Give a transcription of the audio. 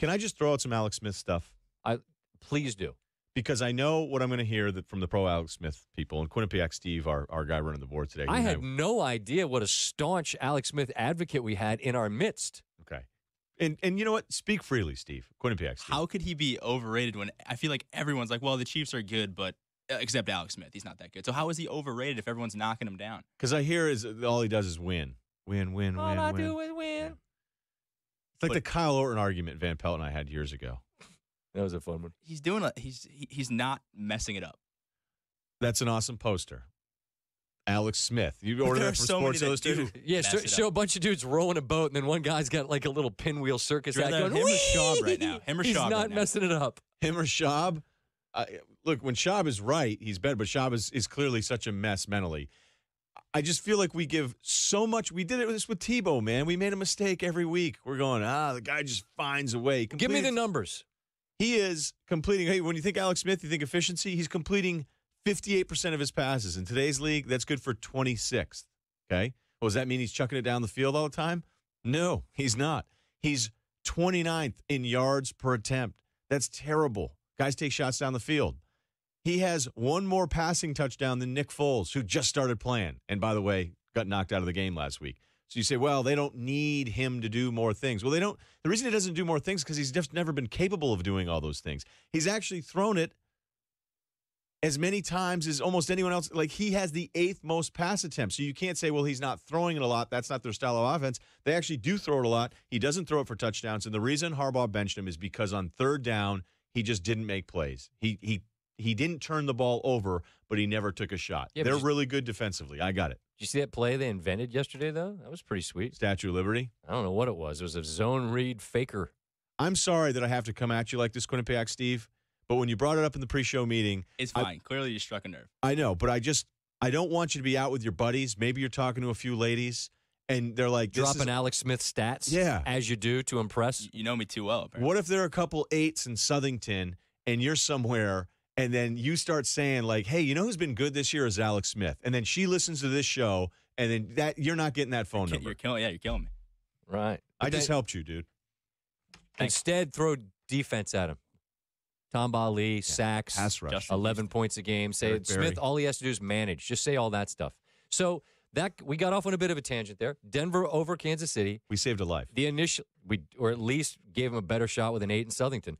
Can I just throw out some Alex Smith stuff? I please do because I know what I'm going to hear that from the pro Alex Smith people and Quinnipiac Steve, our, our guy running the board today. I had I, no idea what a staunch Alex Smith advocate we had in our midst. Okay. And, and you know what? Speak freely, Steve. Quinnipiac Steve. How could he be overrated when I feel like everyone's like, well, the Chiefs are good, but uh, except Alex Smith, he's not that good. So how is he overrated if everyone's knocking him down? Because I hear is all he does is win, win, win, all win. All I win. do is win. Yeah. It's like but, the Kyle Orton argument Van Pelt and I had years ago. That was a fun one. He's doing a, he's he's not messing it up. That's an awesome poster. Alex Smith. You ordered that for so Sports Illustrated. Dude, yeah, show, show, a bunch of dudes rowing a boat, and then one guy's got like a little pinwheel circus act going. Him Wee! or Schaub right now. Him or Schaub. He's not right messing it up. Him or Schaub. Uh, look, when Schaub is right, he's better. But Schaub is, is clearly such a mess mentally. I just feel like we give so much. We did it with this with Tebow, man. We made a mistake every week. We're going, ah, the guy just finds a way. Completed, give me the numbers. He is completing. Hey, when you think Alex Smith, you think efficiency. He's completing 58% of his passes. In today's league, that's good for 26th. Okay. Well, does that mean he's chucking it down the field all the time? No, he's not. He's 29th in yards per attempt. That's terrible. Guys take shots down the field. He has one more passing touchdown than Nick Foles, who just started playing. And by the way, got knocked out of the game last week. So you say, well, they don't need him to do more things. Well, they don't. The reason he doesn't do more things is because he's just never been capable of doing all those things. He's actually thrown it as many times as almost anyone else. Like he has the eighth most pass attempts. So you can't say, well, he's not throwing it a lot. That's not their style of offense. They actually do throw it a lot. He doesn't throw it for touchdowns. And the reason Harbaugh benched him is because on third down, he just didn't make plays. He he he didn't turn the ball over, but he never took a shot. Yeah, They're just, really good defensively. I got it. Did you see that play they invented yesterday, though? That was pretty sweet. Statue of Liberty? I don't know what it was. It was a zone read faker. I'm sorry that I have to come at you like this, Quinnipiac Steve, but when you brought it up in the pre show meeting. It's fine. I, Clearly, you struck a nerve. I know, but I just, I don't want you to be out with your buddies. Maybe you're talking to a few ladies and they're like dropping is, Alex Smith stats, yeah, as you do to impress. You know me too well. Apparently. What if there are a couple eights in Southington, and you're somewhere and then you start saying like, "Hey, you know who's been good this year is Alex Smith," and then she listens to this show, and then that you're not getting that phone number. You're killing, yeah, you're killing me. Right. I just they, helped you, dude. Thanks. Instead, throw defense at him. Tom Bali, yeah. sacks, Pass rush. 11 points a game. Say Smith, Barry. all he has to do is manage. Just say all that stuff. So that we got off on a bit of a tangent there. Denver over Kansas City. We saved a life. The initial, we or at least gave him a better shot with an eight in Southington.